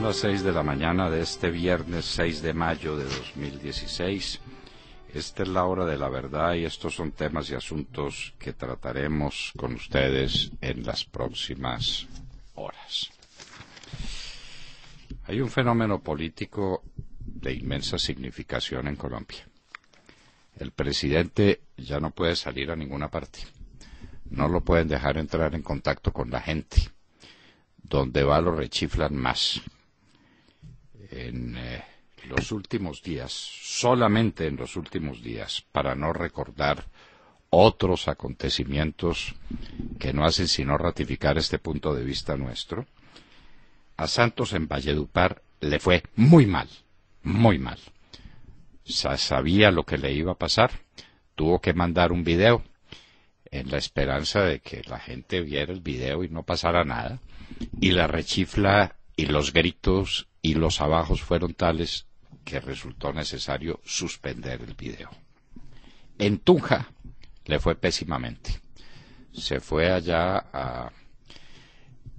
a las seis de la mañana de este viernes 6 de mayo de 2016. Esta es la hora de la verdad y estos son temas y asuntos que trataremos con ustedes en las próximas horas. Hay un fenómeno político de inmensa significación en Colombia. El presidente ya no puede salir a ninguna parte. No lo pueden dejar entrar en contacto con la gente donde va lo rechiflan más en eh, los últimos días, solamente en los últimos días, para no recordar otros acontecimientos que no hacen sino ratificar este punto de vista nuestro, a Santos en Valledupar le fue muy mal, muy mal. sabía lo que le iba a pasar, tuvo que mandar un video en la esperanza de que la gente viera el video y no pasara nada, y la rechifla y los gritos y los abajos fueron tales que resultó necesario suspender el video. En Tunja le fue pésimamente. Se fue allá a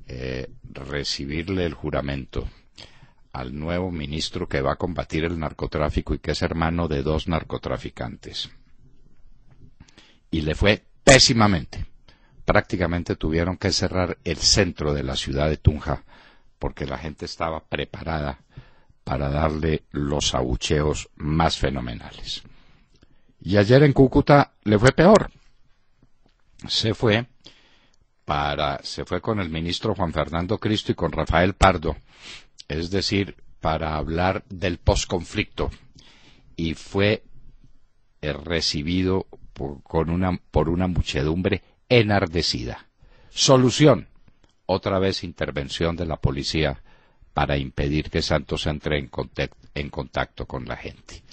eh, recibirle el juramento al nuevo ministro que va a combatir el narcotráfico y que es hermano de dos narcotraficantes. Y le fue pésimamente. Prácticamente tuvieron que cerrar el centro de la ciudad de Tunja porque la gente estaba preparada para darle los abucheos más fenomenales. Y ayer en Cúcuta le fue peor. Se fue para, se fue con el ministro Juan Fernando Cristo y con Rafael Pardo, es decir, para hablar del posconflicto. Y fue eh, recibido por una muchedumbre enardecida. Solución otra vez intervención de la policía para impedir que Santos entre en, contacto con la gente.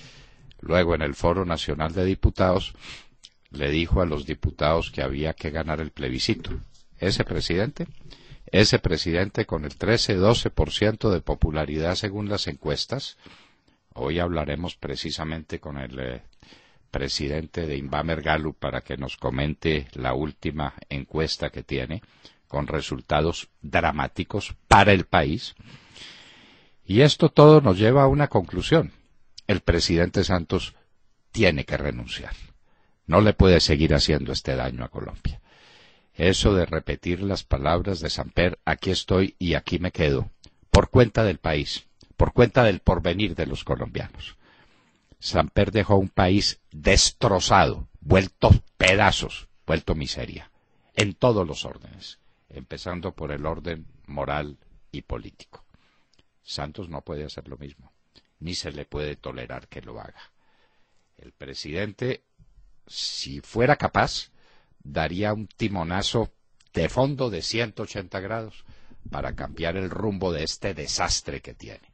Luego, en el Foro Nacional de Diputados, le dijo a los diputados que había que ganar el plebiscito. Ese presidente, ese presidente con el 13-12% de popularidad según las encuestas, hoy hablaremos precisamente con el eh, presidente de Inbamer para que nos comente la última encuesta que tiene, con resultados dramáticos para el país. Y esto todo nos lleva a una conclusión. El presidente Santos tiene que renunciar. No le puede seguir haciendo este daño a Colombia. Eso de repetir las palabras de Samper, aquí estoy y aquí me quedo, por cuenta del país, por cuenta del porvenir de los colombianos. Samper dejó un país destrozado, vuelto pedazos, vuelto miseria, en todos los órdenes empezando por el orden moral y político. Santos no puede hacer lo mismo, ni se le puede tolerar que lo haga. El presidente, si fuera capaz, daría un timonazo de fondo de 180 grados para cambiar el rumbo de este desastre que tiene,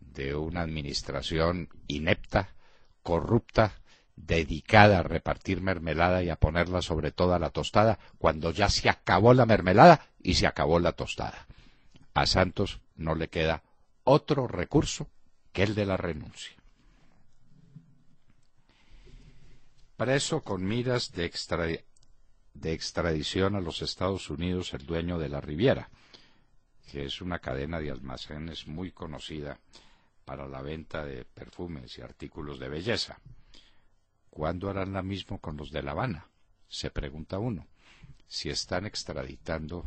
de una administración inepta, corrupta, dedicada a repartir mermelada y a ponerla sobre toda la tostada, cuando ya se acabó la mermelada y se acabó la tostada. A Santos no le queda otro recurso que el de la renuncia. Preso con miras de, extradición a los Estados Unidos el dueño de la Riviera, que es una cadena de almacenes muy conocida para la venta de perfumes y artículos de belleza. ¿Cuándo harán lo mismo con los de La Habana? Se pregunta uno. Si están extraditando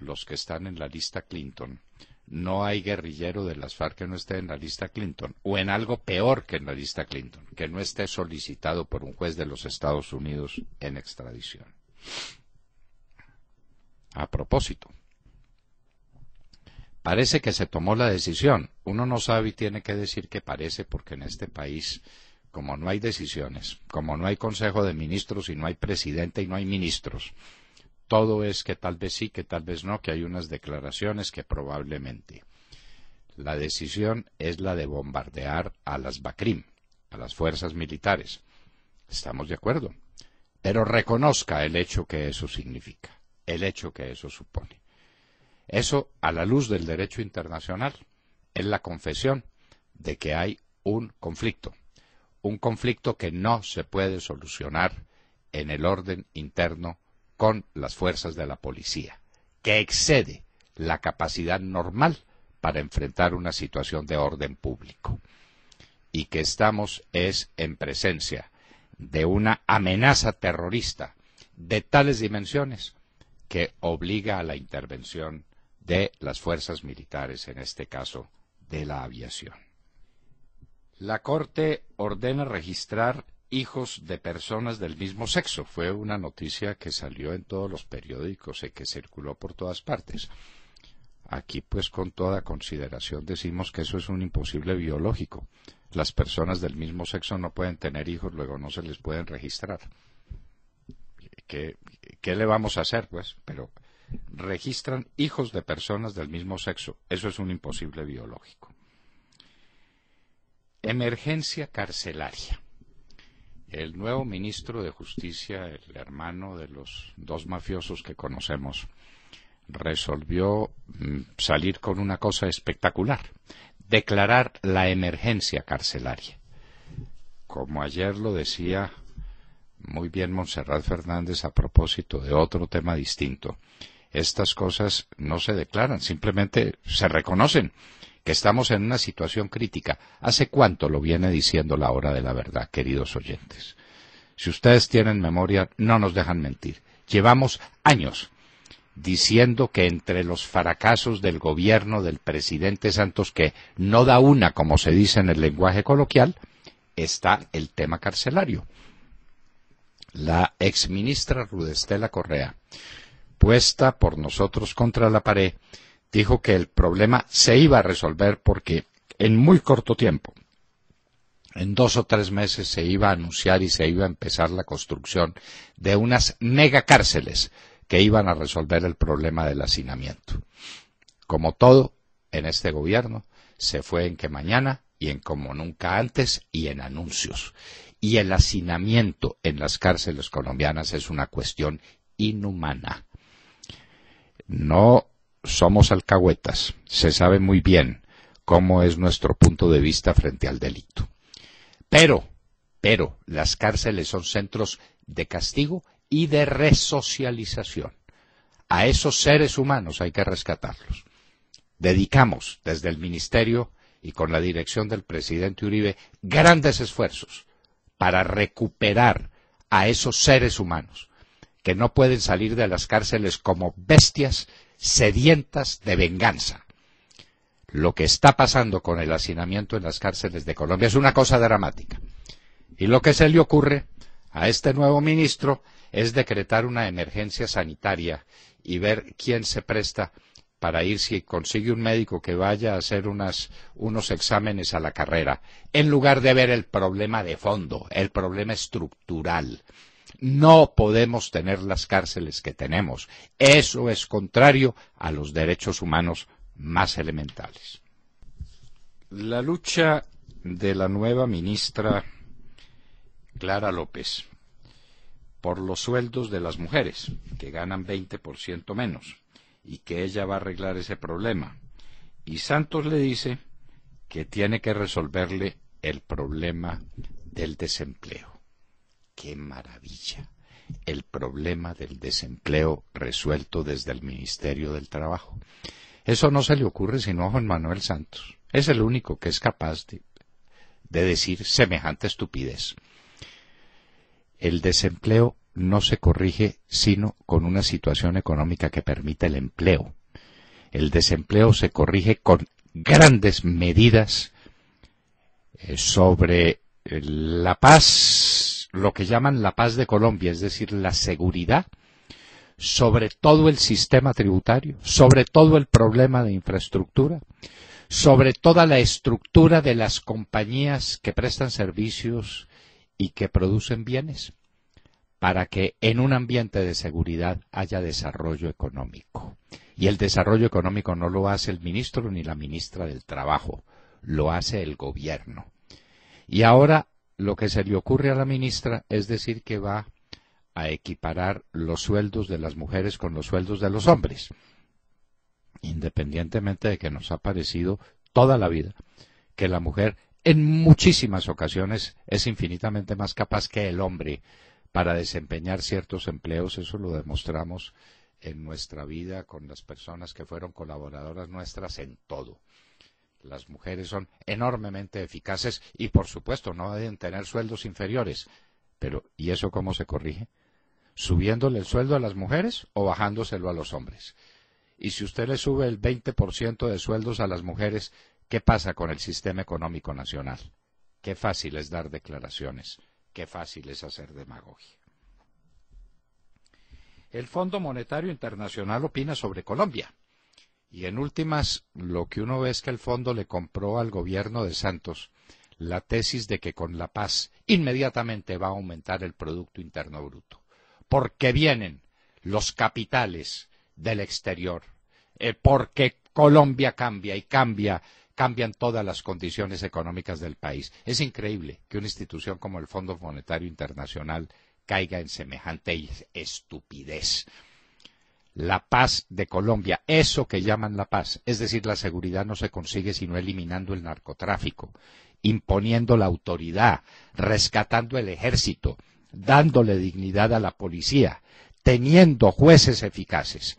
los que están en la lista Clinton, no hay guerrillero de las FARC que no esté en la lista Clinton, o en algo peor que en la lista Clinton, que no esté solicitado por un juez de los Estados Unidos en extradición. A propósito, parece que se tomó la decisión. Uno no sabe y tiene que decir que parece porque en este país como no hay decisiones, como no hay Consejo de Ministros y no hay presidente y no hay ministros, todo es que tal vez sí, que tal vez no, que hay unas declaraciones que probablemente. La decisión es la de bombardear a las BACRIM, a las fuerzas militares. Estamos de acuerdo. Pero reconozca el hecho que eso significa, el hecho que eso supone. Eso, a la luz del derecho internacional, es la confesión de que hay un conflicto un conflicto que no se puede solucionar en el orden interno con las fuerzas de la policía, que excede la capacidad normal para enfrentar una situación de orden público y que estamos es en presencia de una amenaza terrorista de tales dimensiones que obliga a la intervención de las fuerzas militares, en este caso de la aviación. La Corte ordena registrar hijos de personas del mismo sexo. Fue una noticia que salió en todos los periódicos y que circuló por todas partes. Aquí, pues, con toda consideración decimos que eso es un imposible biológico. Las personas del mismo sexo no pueden tener hijos, luego no se les pueden registrar. ¿Qué, le vamos a hacer, pues? Pero registran hijos de personas del mismo sexo. Eso es un imposible biológico. Emergencia carcelaria. El nuevo ministro de Justicia, el hermano de los dos mafiosos que conocemos, resolvió mm, salir con una cosa espectacular, declarar la emergencia carcelaria. Como ayer lo decía muy bien Monserrat Fernández a propósito de otro tema distinto, estas cosas no se declaran, simplemente se reconocen que estamos en una situación crítica. ¿Hace cuánto lo viene diciendo la hora de la verdad, queridos oyentes? Si ustedes tienen memoria, no nos dejan mentir. Llevamos años diciendo que entre los fracasos del gobierno del presidente Santos, que no da una, como se dice en el lenguaje coloquial, está el tema carcelario. La exministra Rudestela Correa, puesta por nosotros contra la pared, dijo que el problema se iba a resolver porque en muy corto tiempo, en dos o tres meses se iba a anunciar y se iba a empezar la construcción de unas megacárceles que iban a resolver el problema del hacinamiento. Como todo en este gobierno, se fue en que mañana y en como nunca antes y en anuncios. Y el hacinamiento en las cárceles colombianas es una cuestión inhumana. No somos alcahuetas, se sabe muy bien cómo es nuestro punto de vista frente al delito. Pero, pero, las cárceles son centros de castigo y de resocialización. A esos seres humanos hay que rescatarlos. Dedicamos desde el Ministerio y con la dirección del presidente Uribe grandes esfuerzos para recuperar a esos seres humanos que no pueden salir de las cárceles como bestias sedientas de venganza. Lo que está pasando con el hacinamiento en las cárceles de Colombia es una cosa dramática. Y lo que se le ocurre a este nuevo ministro es decretar una emergencia sanitaria y ver quién se presta para ir si consigue un médico que vaya a hacer unos exámenes a la carrera, en lugar de ver el problema de fondo, el problema estructural, no podemos tener las cárceles que tenemos. Eso es contrario a los derechos humanos más elementales. La lucha de la nueva ministra Clara López por los sueldos de las mujeres, que ganan 20% menos, y que ella va a arreglar ese problema. Y Santos le dice que tiene que resolverle el problema del desempleo. ¡Qué maravilla! El problema del desempleo resuelto desde el Ministerio del Trabajo. Eso no se le ocurre sino a Juan Manuel Santos. Es el único que es capaz de, decir semejante estupidez. El desempleo no se corrige sino con una situación económica que permita el empleo. El desempleo se corrige con grandes medidas eh, sobre eh, la paz lo que llaman la paz de Colombia, es decir, la seguridad sobre todo el sistema tributario, sobre todo el problema de infraestructura, sobre toda la estructura de las compañías que prestan servicios y que producen bienes, para que en un ambiente de seguridad haya desarrollo económico. Y el desarrollo económico no lo hace el ministro ni la ministra del Trabajo, lo hace el gobierno. Y ahora lo que se le ocurre a la ministra es decir que va a equiparar los sueldos de las mujeres con los sueldos de los hombres, independientemente de que nos ha parecido toda la vida que la mujer en muchísimas ocasiones es infinitamente más capaz que el hombre para desempeñar ciertos empleos, eso lo demostramos en nuestra vida con las personas que fueron colaboradoras nuestras en todo. Las mujeres son enormemente eficaces y, por supuesto, no deben tener sueldos inferiores. Pero, ¿y eso cómo se corrige? ¿Subiéndole el sueldo a las mujeres o bajándoselo a los hombres? Y si usted le sube el 20% de sueldos a las mujeres, ¿qué pasa con el sistema económico nacional? Qué fácil es dar declaraciones, qué fácil es hacer demagogia. El Fondo Monetario Internacional opina sobre Colombia. Y en últimas, lo que uno ve es que el fondo le compró al gobierno de Santos la tesis de que con la paz inmediatamente va a aumentar el Producto Interno Bruto, porque vienen los capitales del exterior, eh, porque Colombia cambia y cambia, cambian todas las condiciones económicas del país. Es increíble que una institución como el Fondo Monetario Internacional caiga en semejante estupidez la paz de Colombia, eso que llaman la paz, es decir, la seguridad no se consigue sino eliminando el narcotráfico, imponiendo la autoridad, rescatando el ejército, dándole dignidad a la policía, teniendo jueces eficaces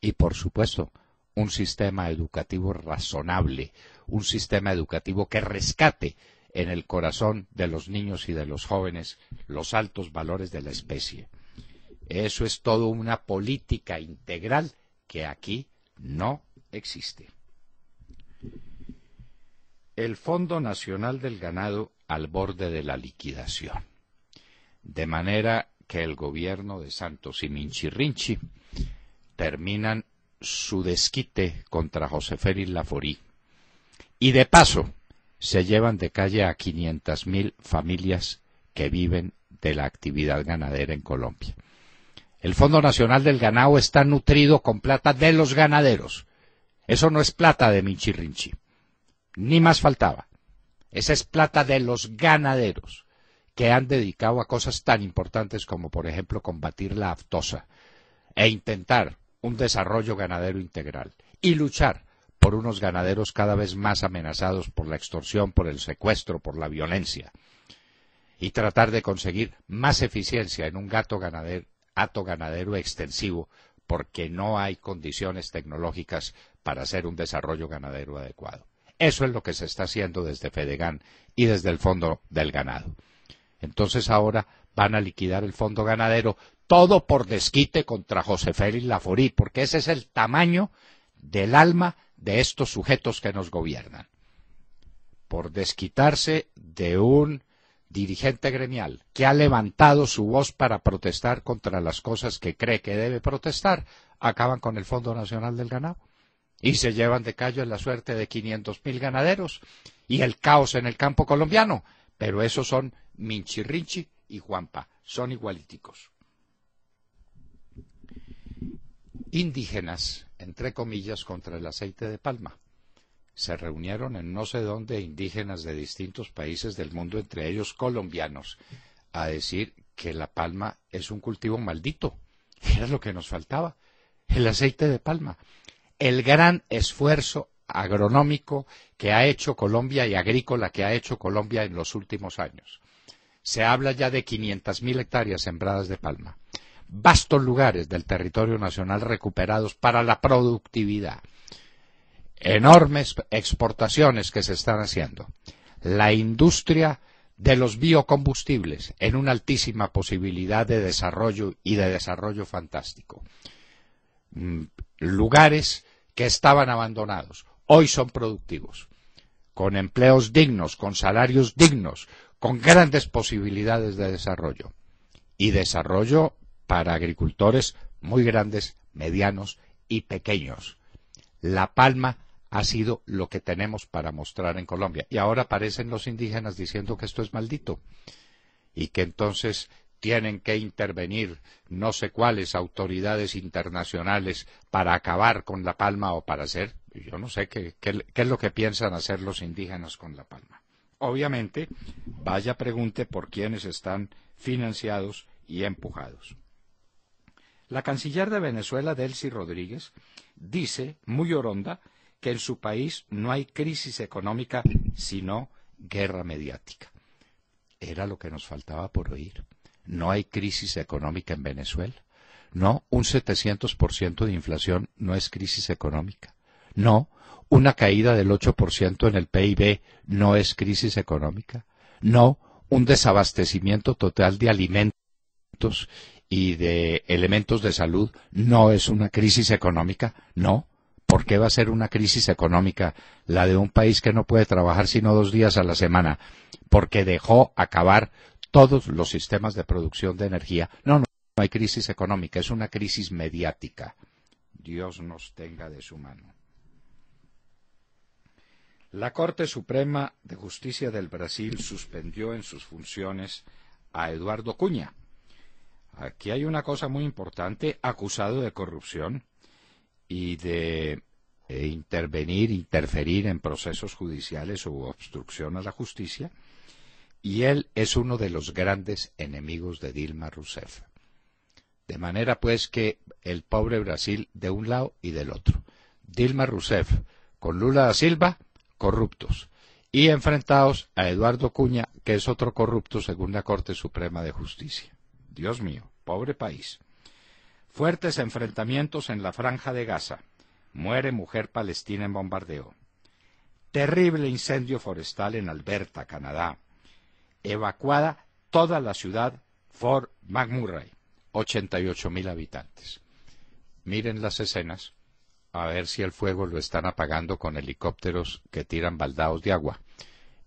y, por supuesto, un sistema educativo razonable, un sistema educativo que rescate en el corazón de los niños y de los jóvenes los altos valores de la especie. Eso es todo una política integral que aquí no existe. El Fondo Nacional del Ganado al borde de la liquidación. De manera que el gobierno de Santos y Minchirrinchi terminan su desquite contra José Félix Laforí. Y de paso, se llevan de calle a 500.000 familias que viven de la actividad ganadera en Colombia. El Fondo Nacional del Ganado está nutrido con plata de los ganaderos. Eso no es plata de Minchirrinchi. Ni más faltaba. Esa es plata de los ganaderos que han dedicado a cosas tan importantes como, por ejemplo, combatir la aftosa e intentar un desarrollo ganadero integral y luchar por unos ganaderos cada vez más amenazados por la extorsión, por el secuestro, por la violencia y tratar de conseguir más eficiencia en un gato ganadero hato ganadero extensivo porque no hay condiciones tecnológicas para hacer un desarrollo ganadero adecuado. Eso es lo que se está haciendo desde Fedegan y desde el Fondo del Ganado. Entonces ahora van a liquidar el Fondo Ganadero, todo por desquite contra José Félix Laforí, porque ese es el tamaño del alma de estos sujetos que nos gobiernan. Por desquitarse de un dirigente gremial, que ha levantado su voz para protestar contra las cosas que cree que debe protestar, acaban con el Fondo Nacional del Ganado y se llevan de callo la suerte de 500.000 ganaderos y el caos en el campo colombiano. Pero esos son Minchirrinchi y Juanpa, son igualíticos. Indígenas, entre comillas, contra el aceite de palma se reunieron en no sé dónde indígenas de distintos países del mundo, entre ellos colombianos, a decir que la palma es un cultivo maldito. Era lo que nos faltaba, el aceite de palma. El gran esfuerzo agronómico que ha hecho Colombia y agrícola que ha hecho Colombia en los últimos años. Se habla ya de 500.000 hectáreas sembradas de palma vastos lugares del territorio nacional recuperados para la productividad, enormes exportaciones que se están haciendo. La industria de los biocombustibles en una altísima posibilidad de desarrollo y de desarrollo fantástico. Mm, lugares que estaban abandonados, hoy son productivos, con empleos dignos, con salarios dignos, con grandes posibilidades de desarrollo. Y desarrollo para agricultores muy grandes, medianos y pequeños. La Palma ha sido lo que tenemos para mostrar en Colombia. Y ahora aparecen los indígenas diciendo que esto es maldito y que entonces tienen que intervenir no sé cuáles autoridades internacionales para acabar con La Palma o para hacer, yo no sé qué, es lo que piensan hacer los indígenas con La Palma. Obviamente, vaya pregunte por quiénes están financiados y empujados. La canciller de Venezuela, Delcy Rodríguez, dice, muy oronda, que en su país no hay crisis económica, sino guerra mediática. Era lo que nos faltaba por oír. No hay crisis económica en Venezuela. No, un 700% de inflación no es crisis económica. No, una caída del 8% en el PIB no es crisis económica. No, un desabastecimiento total de alimentos y de elementos de salud no es una crisis económica. No, ¿Por qué va a ser una crisis económica la de un país que no puede trabajar sino dos días a la semana? Porque dejó acabar todos los sistemas de producción de energía. No, no, no hay crisis económica, es una crisis mediática. Dios nos tenga de su mano. La Corte Suprema de Justicia del Brasil suspendió en sus funciones a Eduardo Cuña. Aquí hay una cosa muy importante, acusado de corrupción y de e intervenir, interferir en procesos judiciales o obstrucción a la justicia, y él es uno de los grandes enemigos de Dilma Rousseff. De manera pues que el pobre Brasil de un lado y del otro. Dilma Rousseff con Lula da Silva, corruptos, y enfrentados a Eduardo Cuña, que es otro corrupto según la Corte Suprema de Justicia. Dios mío, pobre país. Fuertes enfrentamientos en la franja de Gaza, Muere mujer palestina en bombardeo. Terrible incendio forestal en Alberta, Canadá. Evacuada toda la ciudad Fort McMurray, 88.000 habitantes. Miren las escenas, a ver si el fuego lo están apagando con helicópteros que tiran baldados de agua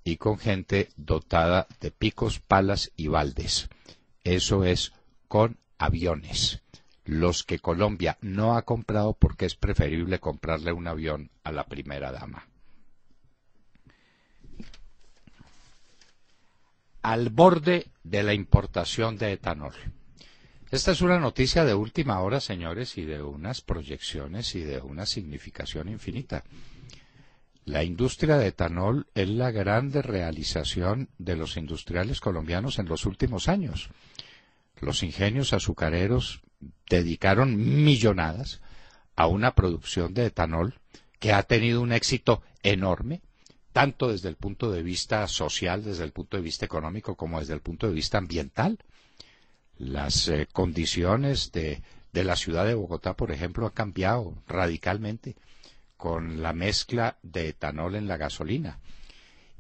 y con gente dotada de picos, palas y baldes. Eso es con aviones los que Colombia no ha comprado porque es preferible comprarle un avión a la primera dama. Al borde de la importación de etanol. Esta es una noticia de última hora, señores, y de unas proyecciones y de una significación infinita. La industria de etanol es la grande realización de los industriales colombianos en los últimos años los ingenios azucareros dedicaron millonadas a una producción de etanol que ha tenido un éxito enorme, tanto desde el punto de vista social, desde el punto de vista económico, como desde el punto de vista ambiental. Las eh, condiciones de la ciudad de Bogotá, por ejemplo, han cambiado radicalmente con la mezcla de etanol en la gasolina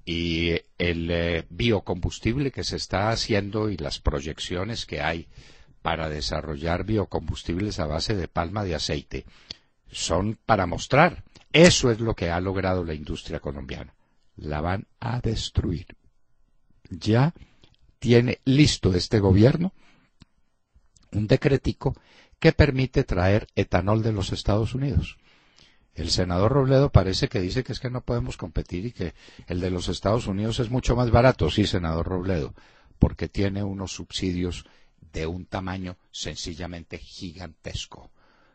y el eh, biocombustible que se está haciendo y las proyecciones que hay para desarrollar biocombustibles a base de palma de aceite son para mostrar. Eso es lo que ha logrado la industria colombiana. La van a destruir. Ya tiene listo este gobierno un decretico que permite traer etanol de los Estados Unidos el senador Robledo parece que dice que es que no podemos competir y que el de los Estados Unidos es mucho más barato, sí, senador Robledo, porque tiene unos subsidios de un tamaño sencillamente gigantesco.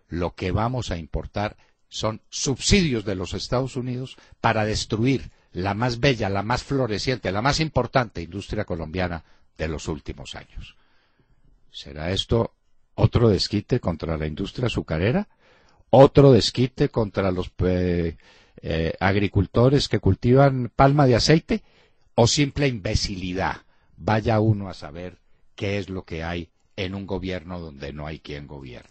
Lo que vamos a importar son subsidios de los Estados Unidos para destruir la más bella, la más floreciente, la más importante industria colombiana de los últimos años. ¿Será esto otro desquite contra la industria azucarera? otro desquite contra los eh, eh, agricultores que cultivan palma de aceite o simple imbecilidad. Vaya uno a saber qué es lo que hay en un gobierno donde no hay quien gobierne.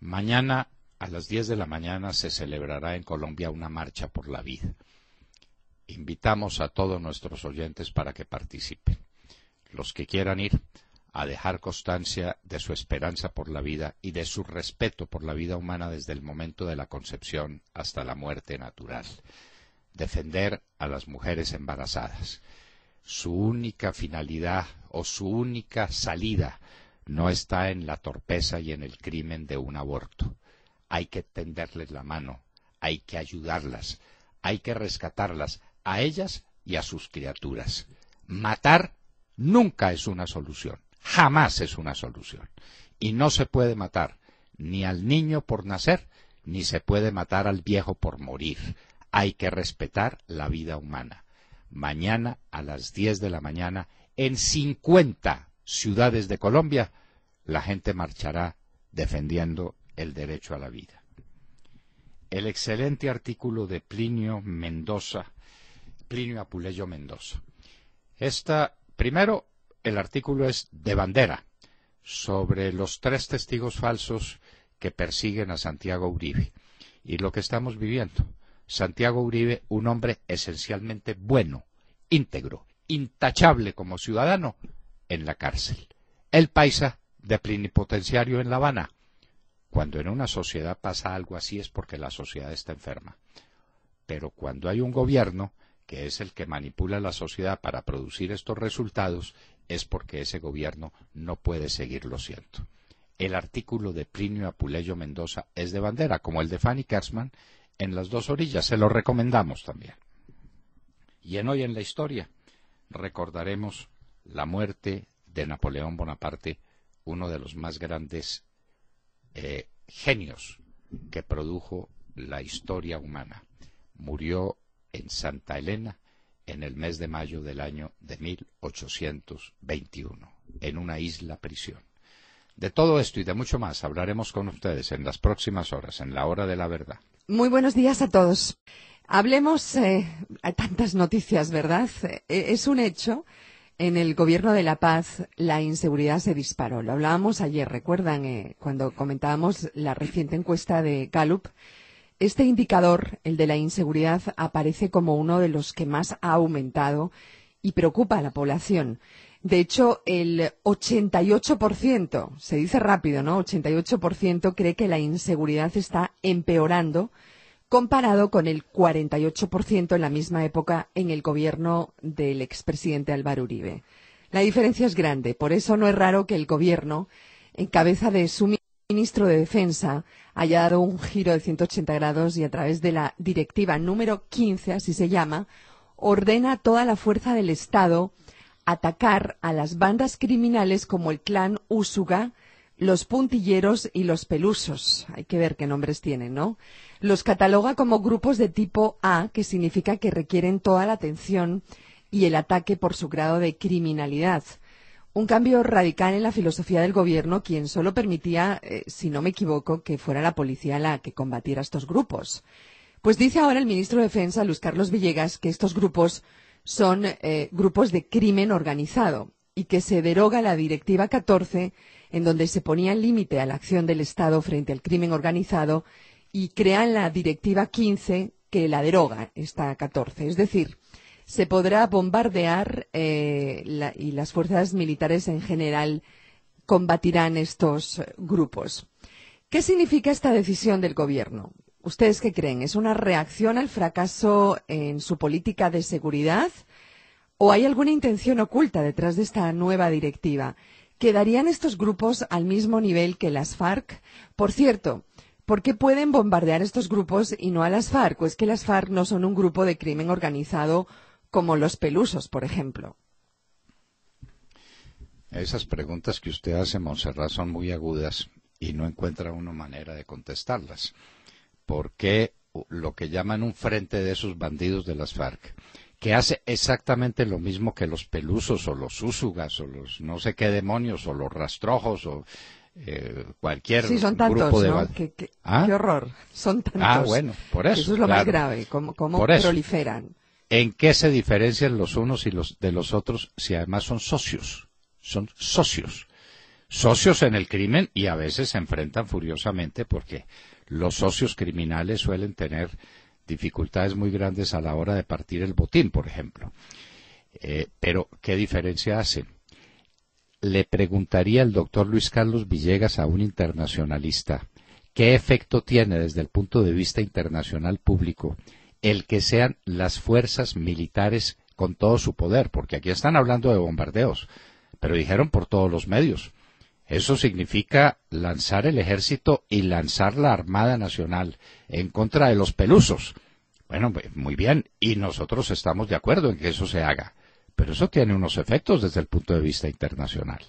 Mañana a las 10 de la mañana se celebrará en Colombia una marcha por la vida. Invitamos a todos nuestros oyentes para que participen. Los que quieran ir, a dejar constancia de su esperanza por la vida y de su respeto por la vida humana desde el momento de la concepción hasta la muerte natural. Defender a las mujeres embarazadas. Su única finalidad o su única salida no está en la torpeza y en el crimen de un aborto. Hay que tenderles la mano, hay que ayudarlas, hay que rescatarlas a ellas y a sus criaturas. Matar nunca es una solución jamás es una solución. Y no se puede matar ni al niño por nacer, ni se puede matar al viejo por morir. Hay que respetar la vida humana. Mañana a las 10 de la mañana, en 50 ciudades de Colombia, la gente marchará defendiendo el derecho a la vida. El excelente artículo de Plinio Mendoza, Plinio Apuleyo Mendoza. Esta, primero, el artículo es de bandera sobre los tres testigos falsos que persiguen a Santiago Uribe y lo que estamos viviendo. Santiago Uribe, un hombre esencialmente bueno, íntegro, intachable como ciudadano, en la cárcel. El paisa de plenipotenciario en La Habana. Cuando en una sociedad pasa algo así es porque la sociedad está enferma. Pero cuando hay un gobierno que es el que manipula la sociedad para producir estos resultados es porque ese gobierno no puede seguirlo siento. El artículo de Plinio Apuleyo Mendoza es de bandera, como el de Fanny Kersman, en las dos orillas. Se lo recomendamos también. Y en hoy en la historia recordaremos la muerte de Napoleón Bonaparte, uno de los más grandes eh, genios que produjo la historia humana. Murió en Santa Elena en el mes de mayo del año de 1821, en una isla prisión. De todo esto y de mucho más hablaremos con ustedes en las próximas horas, en la hora de la verdad. Muy buenos días a todos. Hablemos, hay eh, tantas noticias, ¿verdad? E, es un hecho. En el gobierno de la paz la inseguridad se disparó. Lo hablábamos ayer, recuerdan, eh, cuando comentábamos la reciente encuesta de Gallup este indicador, el de la inseguridad, aparece como uno de los que más ha aumentado y preocupa a la población. De hecho, el 88%, se dice rápido, ¿no? 88% cree que la inseguridad está empeorando comparado con el 48% en la misma época en el gobierno del expresidente Álvaro Uribe. La diferencia es grande, por eso no es raro que el gobierno, en cabeza de su ministro de Defensa, haya dado un giro de 180 grados y a través de la directiva número 15, así se llama, ordena a toda la fuerza del Estado atacar a las bandas criminales como el clan Úsuga, los puntilleros y los pelusos. Hay que ver qué nombres tienen, ¿no? Los cataloga como grupos de tipo A, que significa que requieren toda la atención y el ataque por su grado de criminalidad un cambio radical en la filosofía del gobierno, quien solo permitía, eh, si no me equivoco, que fuera la policía la que combatiera estos grupos. Pues dice ahora el ministro de Defensa, Luis Carlos Villegas, que estos grupos son eh, grupos de crimen organizado y que se deroga la Directiva 14, en donde se ponía límite a la acción del Estado frente al crimen organizado, y crean la Directiva 15, que la deroga, esta 14. Es decir, se podrá bombardear eh, y las fuerzas militares en general combatirán estos grupos. ¿Qué significa esta decisión del gobierno? ¿Ustedes qué creen? ¿Es una reacción al fracaso en su política de seguridad? ¿O hay alguna intención oculta detrás de esta nueva directiva? ¿Quedarían estos grupos al mismo nivel que las FARC? Por cierto, ¿por qué pueden bombardear estos grupos y no a las FARC? Pues que las FARC no son un grupo de crimen organizado como los pelusos, por ejemplo. Esas preguntas que usted hace, Monserrat, son muy agudas y no encuentra una manera de contestarlas. ¿Por qué lo que llaman un frente de esos bandidos de las FARC, que hace exactamente lo mismo que los pelusos o los usugas o los no sé qué demonios o los rastrojos o eh, cualquier sí, son tantos, grupo ¿no? ¿Qué, ¿Ah? qué, horror son ah, tantos ah bueno por eso eso es lo más grave cómo proliferan ¿En qué se diferencian los unos y los de los otros si además son socios? Son socios. Socios en el crimen y a veces se enfrentan furiosamente porque los socios criminales suelen tener dificultades muy grandes a la hora de partir el botín, por ejemplo. Eh, pero, ¿qué diferencia hace? Le preguntaría el doctor Luis Carlos Villegas a un internacionalista, ¿qué efecto tiene desde el punto de vista internacional público el que sean las fuerzas militares con todo su poder, porque aquí están hablando de bombardeos, pero dijeron por todos los medios. Eso significa lanzar el ejército y lanzar la Armada Nacional en contra de los pelusos. Bueno, pues, muy bien, y nosotros estamos de acuerdo en que eso se haga, pero eso tiene unos efectos desde el punto de vista internacional.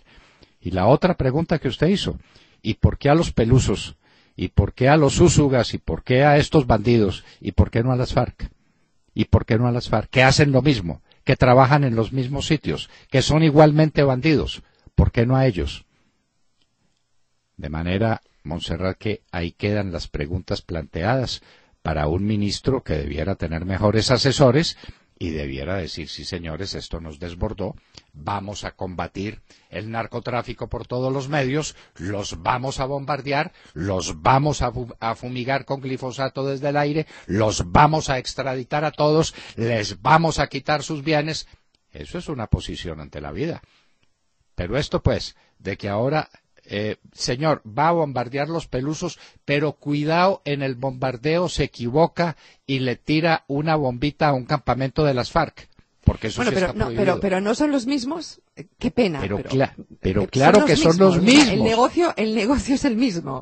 Y la otra pregunta que usted hizo, ¿y por qué a los pelusos ¿Y por qué a los Usugas? ¿Y por qué a estos bandidos? ¿Y por qué no a las FARC? ¿Y por qué no a las FARC? Que hacen lo mismo, que trabajan en los mismos sitios, que son igualmente bandidos. ¿Por qué no a ellos? De manera, Monserrat, que ahí quedan las preguntas planteadas para un ministro que debiera tener mejores asesores y debiera decir, sí señores, esto nos desbordó, vamos a combatir el narcotráfico por todos los medios, los vamos a bombardear, los vamos a, fumigar con glifosato desde el aire, los vamos a extraditar a todos, les vamos a quitar sus bienes. Eso es una posición ante la vida. Pero esto pues, de que ahora eh, señor, va a bombardear los pelusos, pero cuidado en el bombardeo, se equivoca y le tira una bombita a un campamento de las FARC. Porque eso pero, no, pero, no son los mismos. Eh, qué pena. Pero, eh, claro que son los mismos. El negocio, el negocio es el mismo,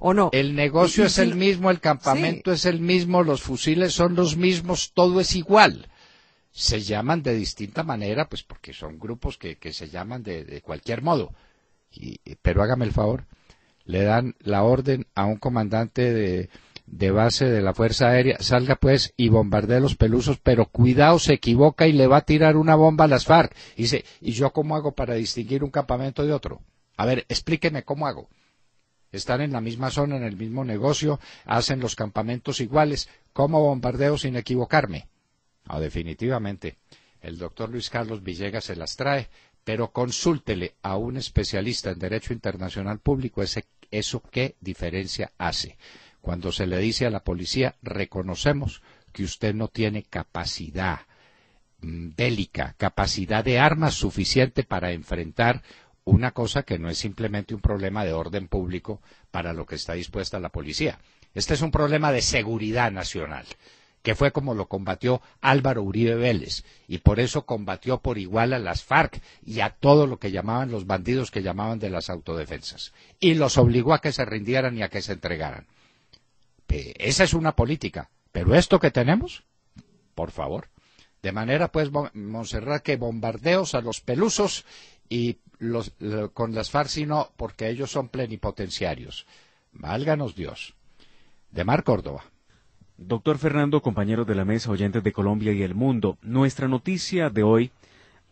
¿o no? El negocio es el mismo, el campamento es el mismo, los fusiles son los mismos, todo es igual se llaman de distinta manera, pues porque son grupos que, se llaman de, cualquier modo, pero hágame el favor, le dan la orden a un comandante de, base de la Fuerza Aérea, salga pues y bombardee los pelusos, pero cuidado, se equivoca y le va a tirar una bomba a las FARC. Y dice, ¿y yo cómo hago para distinguir un campamento de otro? A ver, explíqueme cómo hago. Están en la misma zona, en el mismo negocio, hacen los campamentos iguales. ¿Cómo bombardeo sin equivocarme? definitivamente. El doctor Luis Carlos Villegas se las trae pero consúltele a un especialista en Derecho Internacional Público eso qué diferencia hace. Cuando se le dice a la policía, reconocemos que usted no tiene capacidad mm, bélica, capacidad de armas suficiente para enfrentar una cosa que no es simplemente un problema de orden público para lo que está dispuesta la policía. Este es un problema de seguridad nacional que fue como lo combatió Álvaro Uribe Vélez, y por eso combatió por igual a las FARC y a todo lo que llamaban los bandidos que llamaban de las autodefensas, y los obligó a que se rindieran y a que se entregaran. esa es una política, pero esto que tenemos, por favor. De manera, pues, Monserrat, que bombardeos a los pelusos y con las FARC, sino porque ellos son plenipotenciarios. Válganos Dios. De Mar Córdoba. Doctor Fernando, compañero de la mesa, oyentes de Colombia y el mundo, nuestra noticia de hoy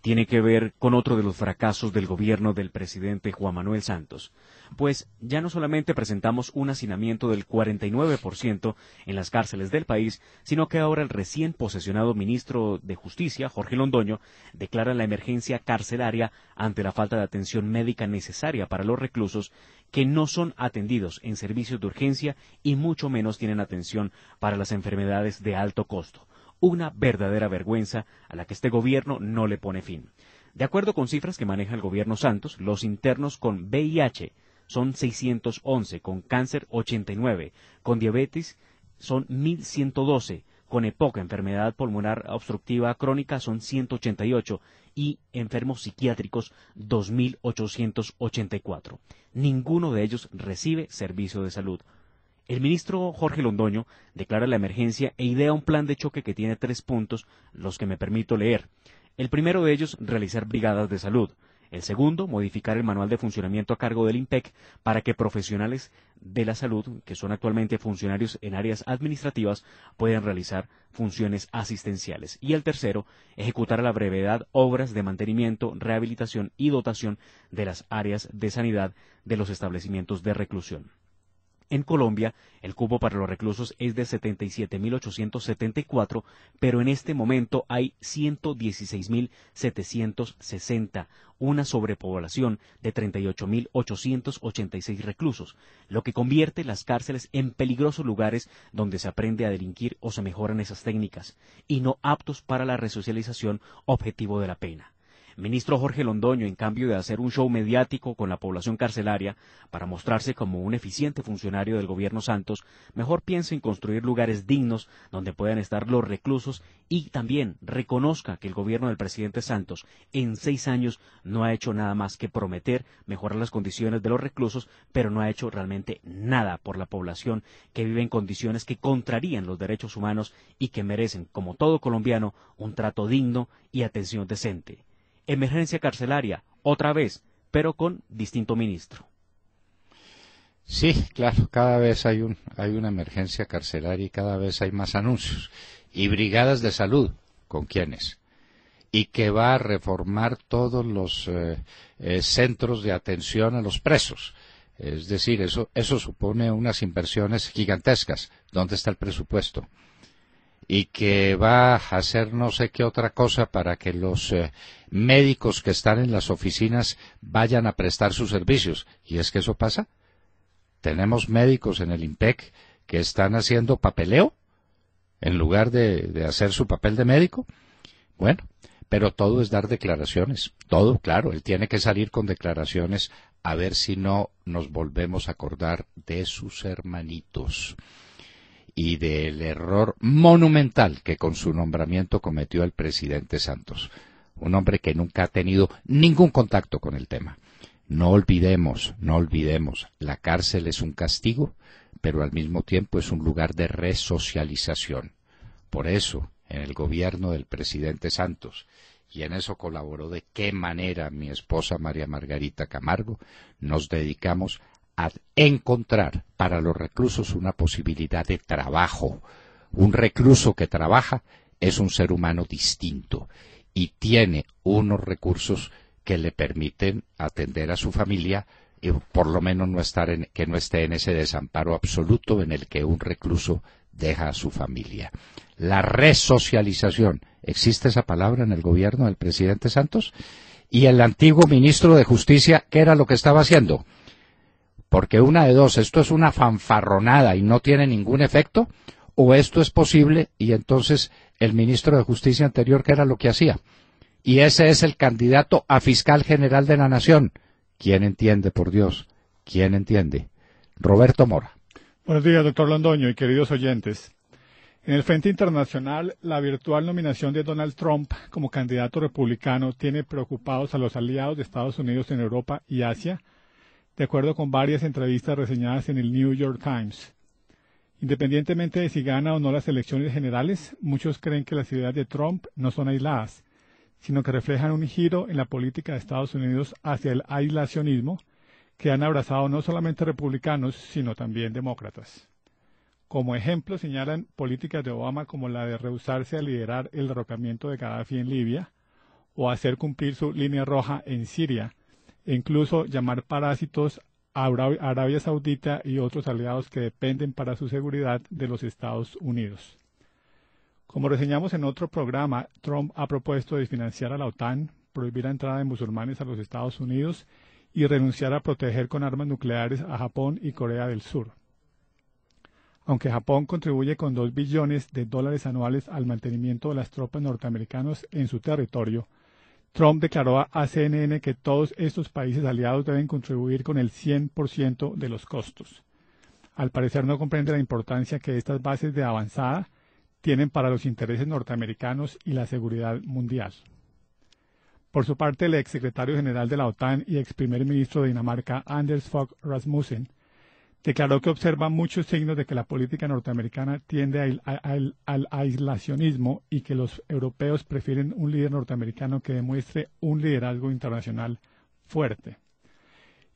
tiene que ver con otro de los fracasos del gobierno del presidente Juan Manuel Santos, pues ya no solamente presentamos un hacinamiento del 49% en las cárceles del país, sino que ahora el recién posesionado ministro de Justicia, Jorge Londoño, declara la emergencia carcelaria ante la falta de atención médica necesaria para los reclusos que no son atendidos en servicios de urgencia y mucho menos tienen atención para las enfermedades de alto costo una verdadera vergüenza a la que este gobierno no le pone fin. De acuerdo con cifras que maneja el gobierno Santos, los internos con VIH son 611, con cáncer 89, con diabetes son 1112, con EPOC, enfermedad pulmonar obstructiva crónica, son 188 y enfermos psiquiátricos 2.884. Ninguno de ellos recibe servicio de salud. El ministro Jorge Londoño declara la emergencia e idea un plan de choque que tiene tres puntos, los que me permito leer. El primero de ellos, realizar brigadas de salud. El segundo, modificar el manual de funcionamiento a cargo del INPEC para que profesionales de la salud, que son actualmente funcionarios en áreas administrativas, puedan realizar funciones asistenciales. Y el tercero, ejecutar a la brevedad obras de mantenimiento, rehabilitación y dotación de las áreas de sanidad de los establecimientos de reclusión. En Colombia, el cupo para los reclusos es de 77.874, pero en este momento hay 116.760, una sobrepoblación de 38.886 reclusos, lo que convierte las cárceles en peligrosos lugares donde se aprende a delinquir o se mejoran esas técnicas, y no aptos para la resocialización objetivo de la pena ministro Jorge Londoño, en cambio de hacer un show mediático con la población carcelaria para mostrarse como un eficiente funcionario del gobierno Santos, mejor piense en construir lugares dignos donde puedan estar los reclusos y también reconozca que el gobierno del presidente Santos en seis años no ha hecho nada más que prometer mejorar las condiciones de los reclusos, pero no ha hecho realmente nada por la población que vive en condiciones que contrarían los derechos humanos y que merecen, como todo colombiano, un trato digno y atención decente emergencia carcelaria, otra vez, pero con distinto ministro. Sí, claro, cada vez hay, un, hay una emergencia carcelaria y cada vez hay más anuncios. Y brigadas de salud, ¿con quiénes? Y que va a reformar todos los eh, eh, centros de atención a los presos. Es decir, eso, eso supone unas inversiones gigantescas. ¿Dónde está el presupuesto? y que va a hacer no sé qué otra cosa para que los eh, médicos que están en las oficinas vayan a prestar sus servicios. Y es que eso pasa. Tenemos médicos en el IMPEC que están haciendo papeleo en lugar de, de hacer su papel de médico. Bueno, pero todo es dar declaraciones. Todo, claro, él tiene que salir con declaraciones a ver si no nos volvemos a acordar de sus hermanitos y del error monumental que con su nombramiento cometió el presidente Santos, un hombre que nunca ha tenido ningún contacto con el tema. No olvidemos, no olvidemos, la cárcel es un castigo, pero al mismo tiempo es un lugar de resocialización. Por eso, en el gobierno del presidente Santos, y en eso colaboró de qué manera mi esposa María Margarita Camargo, nos dedicamos encontrar para los reclusos una posibilidad de trabajo. Un recluso que trabaja es un ser humano distinto y tiene unos recursos que le permiten atender a su familia y por lo menos no estar que no esté en ese desamparo absoluto en el que un recluso deja a su familia. La resocialización. ¿Existe esa palabra en el gobierno del presidente Santos? Y el antiguo ministro de Justicia, ¿qué era lo que estaba haciendo? Porque una de dos, esto es una fanfarronada y no tiene ningún efecto, o esto es posible y entonces el ministro de Justicia anterior, que era lo que hacía? Y ese es el candidato a fiscal general de la nación. ¿Quién entiende, por Dios? ¿Quién entiende? Roberto Mora. Buenos días, doctor Londoño y queridos oyentes. En el Frente Internacional, la virtual nominación de Donald Trump como candidato republicano tiene preocupados a los aliados de Estados Unidos en Europa y Asia, de acuerdo con varias entrevistas reseñadas en el New York Times. Independientemente de si gana o no las elecciones generales, muchos creen que las ideas de Trump no son aisladas, sino que reflejan un giro en la política de Estados Unidos hacia el aislacionismo que han abrazado no solamente republicanos, sino también demócratas. Como ejemplo, señalan políticas de Obama como la de rehusarse a liderar el derrocamiento de Gaddafi en Libia o hacer cumplir su línea roja en Siria, e incluso llamar parásitos a Arabia Saudita y otros aliados que dependen para su seguridad de los Estados Unidos. Como reseñamos en otro programa, Trump ha propuesto desfinanciar a la OTAN, prohibir la entrada de musulmanes a los Estados Unidos y renunciar a proteger con armas nucleares a Japón y Corea del Sur. Aunque Japón contribuye con 2 billones de dólares anuales al mantenimiento de las tropas norteamericanas en su territorio, Trump declaró a CNN que todos estos países aliados deben contribuir con el 100% de los costos. Al parecer no comprende la importancia que estas bases de avanzada tienen para los intereses norteamericanos y la seguridad mundial. Por su parte, el exsecretario general de la OTAN y ex primer ministro de Dinamarca, Anders Fogh Rasmussen, declaró que observa muchos signos de que la política norteamericana tiende al aislacionismo y que los europeos prefieren un líder norteamericano que demuestre un liderazgo internacional fuerte.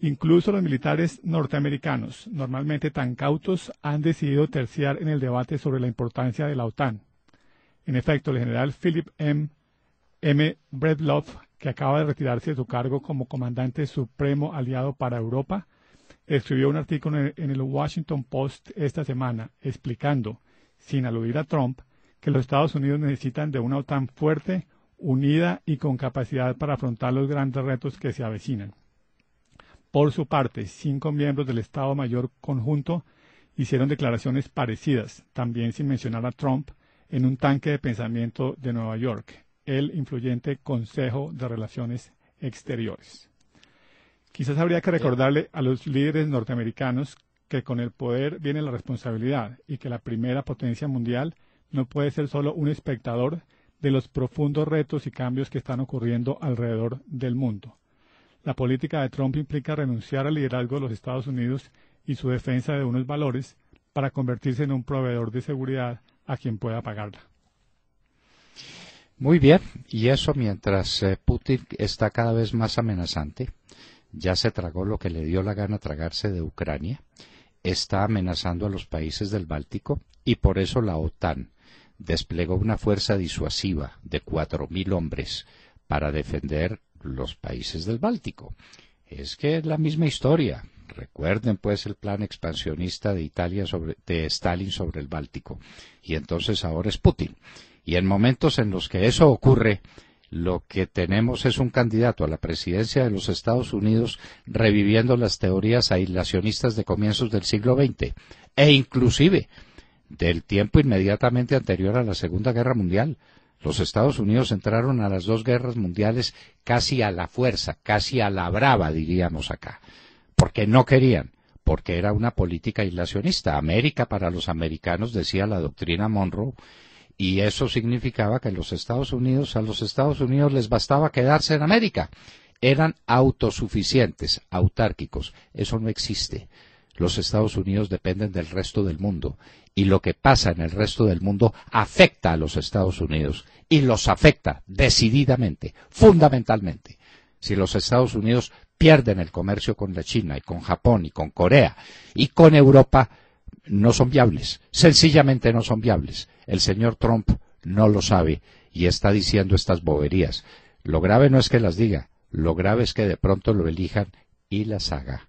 Incluso los militares norteamericanos, normalmente tan cautos, han decidido terciar en el debate sobre la importancia de la OTAN. En efecto, el general Philip M. M. Bredloff, que acaba de retirarse de su cargo como comandante supremo aliado para Europa, escribió un artículo en el Washington Post esta semana explicando, sin aludir a Trump, que los Estados Unidos necesitan de una OTAN fuerte, unida y con capacidad para afrontar los grandes retos que se avecinan. Por su parte, cinco miembros del Estado Mayor conjunto hicieron declaraciones parecidas, también sin mencionar a Trump, en un tanque de pensamiento de Nueva York, el influyente Consejo de Relaciones Exteriores. Quizás habría que recordarle a los líderes norteamericanos que con el poder viene la responsabilidad y que la primera potencia mundial no puede ser solo un espectador de los profundos retos y cambios que están ocurriendo alrededor del mundo. La política de Trump implica renunciar al liderazgo de los Estados Unidos y su defensa de unos valores para convertirse en un proveedor de seguridad a quien pueda pagarla. Muy bien, y eso mientras eh, Putin está cada vez más amenazante ya se tragó lo que le dio la gana tragarse de Ucrania, está amenazando a los países del Báltico y por eso la OTAN desplegó una fuerza disuasiva de 4.000 hombres para defender los países del Báltico. Es que es la misma historia. Recuerden pues el plan expansionista de Italia de Stalin sobre el Báltico. Y entonces ahora es Putin. Y en momentos en los que eso ocurre, lo que tenemos es un candidato a la presidencia de los Estados Unidos reviviendo las teorías aislacionistas de comienzos del siglo XX e inclusive del tiempo inmediatamente anterior a la Segunda Guerra Mundial. Los Estados Unidos entraron a las dos guerras mundiales casi a la fuerza, casi a la brava, diríamos acá, porque no querían, porque era una política aislacionista. América para los americanos, decía la doctrina Monroe, y eso significaba que los Estados Unidos, a los Estados Unidos les bastaba quedarse en América. Eran autosuficientes, autárquicos. Eso no existe. Los Estados Unidos dependen del resto del mundo. Y lo que pasa en el resto del mundo afecta a los Estados Unidos. Y los afecta decididamente, fundamentalmente. Si los Estados Unidos pierden el comercio con la China y con Japón y con Corea y con Europa, no son viables, sencillamente no son viables. El señor Trump no lo sabe y está diciendo estas boberías. Lo grave no es que las diga, lo grave es que de pronto lo elijan y las haga.